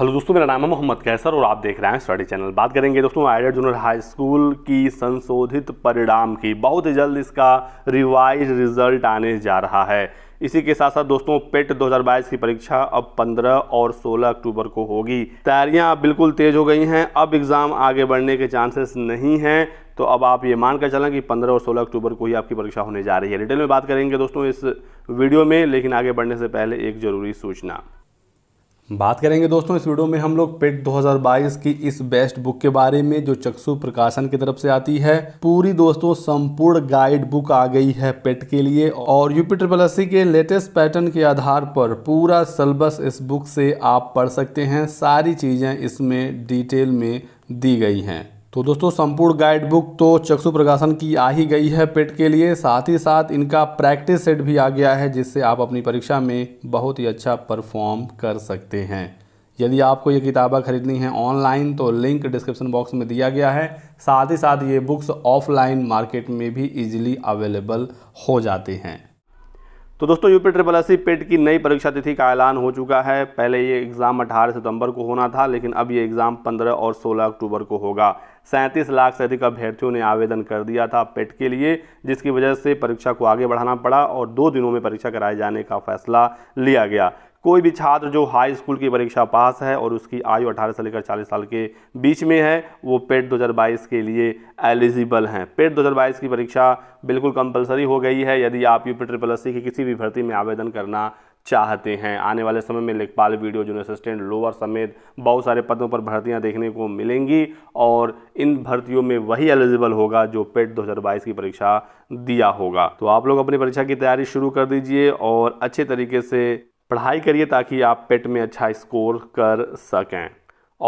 hello दोस्तों मेरा नाम है मोहम्मद कैसर और आप देख रहे हैं स्टडी चैनल बात करेंगे दोस्तों आइडेड जूनियर हाई स्कूल की संशोधित परिणाम की बहुत ही जल्द इसका रिवाइज रिजल्ट आने जा रहा है इसी के साथ साथ दोस्तों पेट 2022 e की परीक्षा अब 15 और 16 अक्टूबर को होगी तैयारियां बिल्कुल तेज हो गई हैं अब एग्ज़ाम आगे बढ़ने के चांसेस नहीं हैं तो अब आप ये मानकर चलें कि 15 और 16 अक्टूबर को ही आपकी परीक्षा होने जा रही है डिटेल में बात करेंगे दोस्तों इस वीडियो में लेकिन आगे बढ़ने से पहले एक ज़रूरी सूचना बात करेंगे दोस्तों इस वीडियो में हम लोग पेट 2022 की इस बेस्ट बुक के बारे में जो चक्षु प्रकाशन की तरफ से आती है पूरी दोस्तों संपूर्ण गाइड बुक आ गई है पेट के लिए और यूपी प्लसी के लेटेस्ट पैटर्न के आधार पर पूरा सिलेबस इस बुक से आप पढ़ सकते हैं सारी चीज़ें इसमें डिटेल में दी गई हैं तो दोस्तों संपूर्ण गाइड बुक तो चक्षु प्रकाशन की आ ही गई है पेट के लिए साथ ही साथ इनका प्रैक्टिस सेट भी आ गया है जिससे आप अपनी परीक्षा में बहुत ही अच्छा परफॉर्म कर सकते हैं यदि आपको ये किताबें खरीदनी हैं ऑनलाइन तो लिंक डिस्क्रिप्शन बॉक्स में दिया गया है साथ ही साथ ये बुक्स ऑफलाइन मार्केट में भी इजीली अवेलेबल हो जाते हैं तो दोस्तों यूपी ट्रिपल एस पेट की नई परीक्षा तिथि का ऐलान हो चुका है पहले ये एग्ज़ाम 18 सितंबर को होना था लेकिन अब ये एग्ज़ाम 15 और 16 अक्टूबर को होगा सैंतीस लाख से अधिक अभ्यर्थियों ने आवेदन कर दिया था पेट के लिए जिसकी वजह से परीक्षा को आगे बढ़ाना पड़ा और दो दिनों में परीक्षा कराए जाने का फैसला लिया गया कोई भी छात्र जो हाई स्कूल की परीक्षा पास है और उसकी आयु 18 से लेकर 40 साल के बीच में है वो पेट 2022 के लिए एलिजिबल हैं पेट 2022 की परीक्षा बिल्कुल कंपलसरी हो गई है यदि आप यू पी ट्रिपल एस की किसी भी भर्ती में आवेदन करना चाहते हैं आने वाले समय में लेखपाल वीडियो जूनियर असिस्टेंट लोअर समेत बहुत सारे पदों पर भर्तियां देखने को मिलेंगी और इन भर्तियों में वही एलिजिबल होगा जो पेट 2022 e की परीक्षा दिया होगा तो आप लोग अपनी परीक्षा की तैयारी शुरू कर दीजिए और अच्छे तरीके से पढ़ाई करिए ताकि आप पेट e में अच्छा स्कोर कर सकें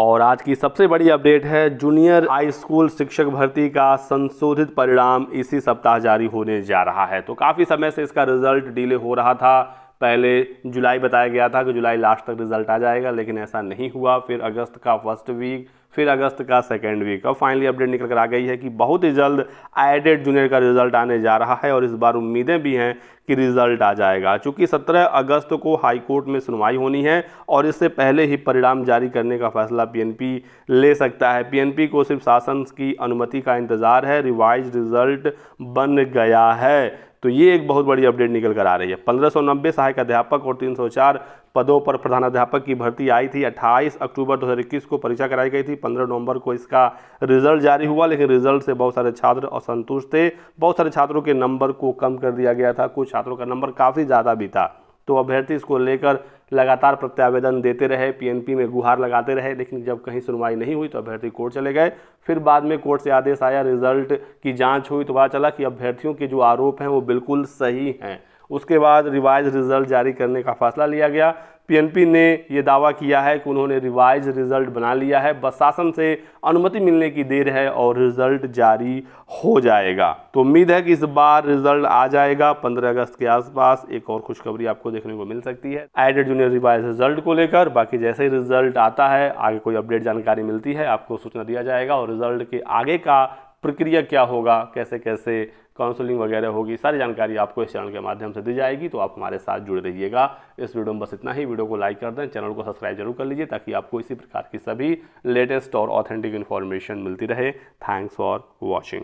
और आज की सबसे बड़ी अपडेट है जूनियर हाई स्कूल शिक्षक भर्ती का संशोधित परिणाम इसी सप्ताह जारी होने जा रहा है तो काफ़ी समय से इसका रिजल्ट डिले हो रहा था पहले जुलाई बताया गया था कि जुलाई लास्ट तक रिजल्ट आ जाएगा लेकिन ऐसा नहीं हुआ फिर अगस्त का फर्स्ट वीक फिर अगस्त का सेकेंड वीक और फाइनली अपडेट निकल कर आ गई है कि बहुत ही जल्द एडेड जूनियर का रिजल्ट आने जा रहा है और इस बार उम्मीदें भी हैं कि रिजल्ट आ जाएगा चूँकि सत्रह अगस्त को हाई कोर्ट में सुनवाई होनी है और इससे पहले ही परिणाम जारी करने का फैसला पीएनपी ले सकता है पीएनपी को सिर्फ शासन की अनुमति का इंतज़ार है रिवाइज रिजल्ट बन गया है तो ये एक बहुत बड़ी अपडेट निकल कर आ रही है पंद्रह सौ नब्बे सहायक अध्यापक और तीन सौ चार पदों पर प्रधानाध्यापक की भर्ती आई थी 28 अक्टूबर 2021 को परीक्षा कराई गई थी 15 नवंबर को इसका रिजल्ट जारी हुआ लेकिन रिजल्ट से बहुत सारे छात्र असंतुष्ट थे बहुत सारे छात्रों के नंबर को कम कर दिया गया था कुछ छात्रों का नंबर काफ़ी ज़्यादा भी था तो अभ्यर्थी इसको लेकर लगातार प्रत्यावेदन देते रहे पीएनपी में गुहार लगाते रहे लेकिन जब कहीं सुनवाई नहीं हुई तो अभ्यर्थी कोर्ट चले गए फिर बाद में कोर्ट से आदेश आया रिजल्ट की जांच हुई तो पता चला कि अभ्यर्थियों के जो आरोप हैं वो बिल्कुल सही हैं उसके बाद रिवाइज रिजल्ट जारी करने का फैसला लिया गया पीएनपी ने ये दावा किया है कि उन्होंने रिवाइज रिजल्ट बना लिया है बस शासन से अनुमति मिलने की देर है और रिजल्ट जारी हो जाएगा तो उम्मीद है कि इस बार रिजल्ट आ जाएगा 15 अगस्त के आसपास एक और खुशखबरी आपको देखने को मिल सकती है एडेड जूनियर रिवाइज रिजल्ट को लेकर बाकी जैसे ही रिजल्ट आता है आगे कोई अपडेट जानकारी मिलती है आपको सूचना दिया जाएगा और रिजल्ट के आगे का प्रक्रिया क्या होगा कैसे कैसे काउंसलिंग वगैरह होगी सारी जानकारी आपको इस चैनल के माध्यम से दी जाएगी तो आप हमारे साथ जुड़े रहिएगा इस वीडियो में बस इतना ही वीडियो को लाइक कर दें चैनल को सब्सक्राइब जरूर कर लीजिए ताकि आपको इसी प्रकार की सभी लेटेस्ट और ऑथेंटिक इन्फॉर्मेशन मिलती रहे थैंक्स फॉर वॉचिंग